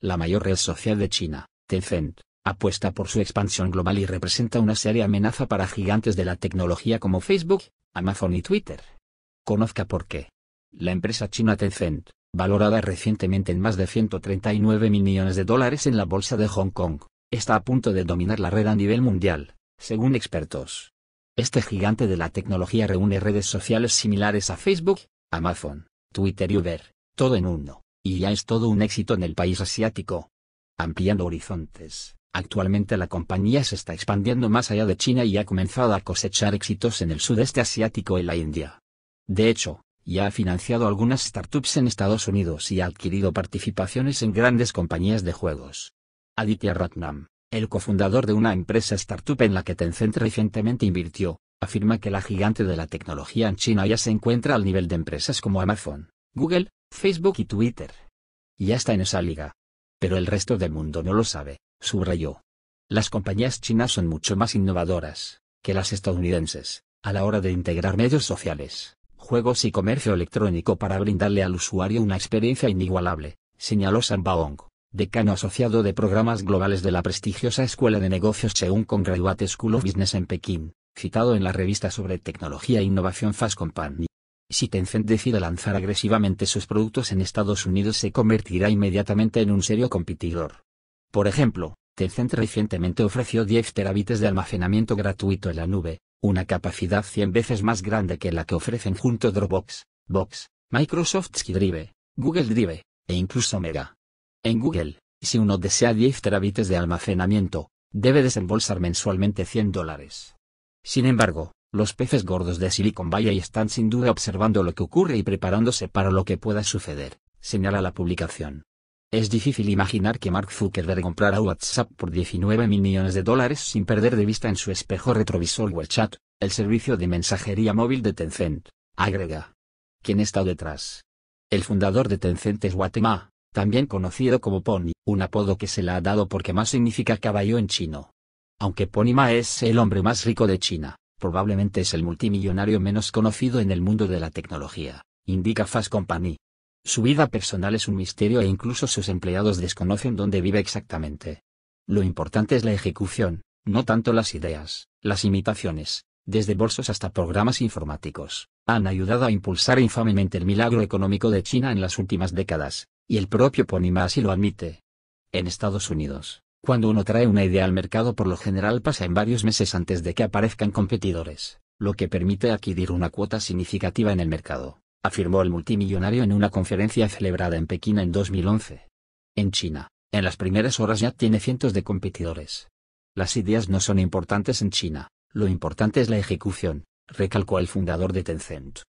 la mayor red social de China, Tencent, apuesta por su expansión global y representa una seria amenaza para gigantes de la tecnología como Facebook, Amazon y Twitter. Conozca por qué. La empresa china Tencent, valorada recientemente en más de 139 mil millones de dólares en la bolsa de Hong Kong, está a punto de dominar la red a nivel mundial, según expertos. Este gigante de la tecnología reúne redes sociales similares a Facebook, Amazon, Twitter y Uber, todo en uno y ya es todo un éxito en el país asiático. Ampliando horizontes, actualmente la compañía se está expandiendo más allá de China y ha comenzado a cosechar éxitos en el sudeste asiático y la India. De hecho, ya ha financiado algunas startups en Estados Unidos y ha adquirido participaciones en grandes compañías de juegos. Aditya Ratnam, el cofundador de una empresa startup en la que Tencent recientemente invirtió, afirma que la gigante de la tecnología en China ya se encuentra al nivel de empresas como Amazon, Google, Facebook y Twitter ya está en esa liga. Pero el resto del mundo no lo sabe, subrayó. Las compañías chinas son mucho más innovadoras que las estadounidenses, a la hora de integrar medios sociales, juegos y comercio electrónico para brindarle al usuario una experiencia inigualable, señaló San Baong, decano asociado de programas globales de la prestigiosa Escuela de Negocios Cheung Graduate School of Business en Pekín, citado en la revista sobre tecnología e innovación Fast Company. Si Tencent decide lanzar agresivamente sus productos en Estados Unidos se convertirá inmediatamente en un serio competidor. Por ejemplo, Tencent recientemente ofreció 10 terabytes de almacenamiento gratuito en la nube, una capacidad 100 veces más grande que la que ofrecen junto Dropbox, Box, Microsoft Drive, Google Drive, e incluso Mega. En Google, si uno desea 10 terabytes de almacenamiento, debe desembolsar mensualmente 100 dólares. Sin embargo, los peces gordos de Silicon Valley están sin duda observando lo que ocurre y preparándose para lo que pueda suceder, señala la publicación. Es difícil imaginar que Mark Zuckerberg comprara WhatsApp por 19 millones de dólares sin perder de vista en su espejo retrovisor WeChat, el servicio de mensajería móvil de Tencent, agrega. ¿Quién está detrás? El fundador de Tencent es Watema, también conocido como Pony, un apodo que se le ha dado porque más significa caballo en chino. Aunque Pony Ma es el hombre más rico de China, probablemente es el multimillonario menos conocido en el mundo de la tecnología, indica Fast Company. Su vida personal es un misterio e incluso sus empleados desconocen dónde vive exactamente. Lo importante es la ejecución, no tanto las ideas, las imitaciones, desde bolsos hasta programas informáticos, han ayudado a impulsar infamemente el milagro económico de China en las últimas décadas, y el propio Ponyma así lo admite. En Estados Unidos, cuando uno trae una idea al mercado por lo general pasa en varios meses antes de que aparezcan competidores, lo que permite adquirir una cuota significativa en el mercado, afirmó el multimillonario en una conferencia celebrada en Pekín en 2011. En China, en las primeras horas ya tiene cientos de competidores. Las ideas no son importantes en China, lo importante es la ejecución, recalcó el fundador de Tencent.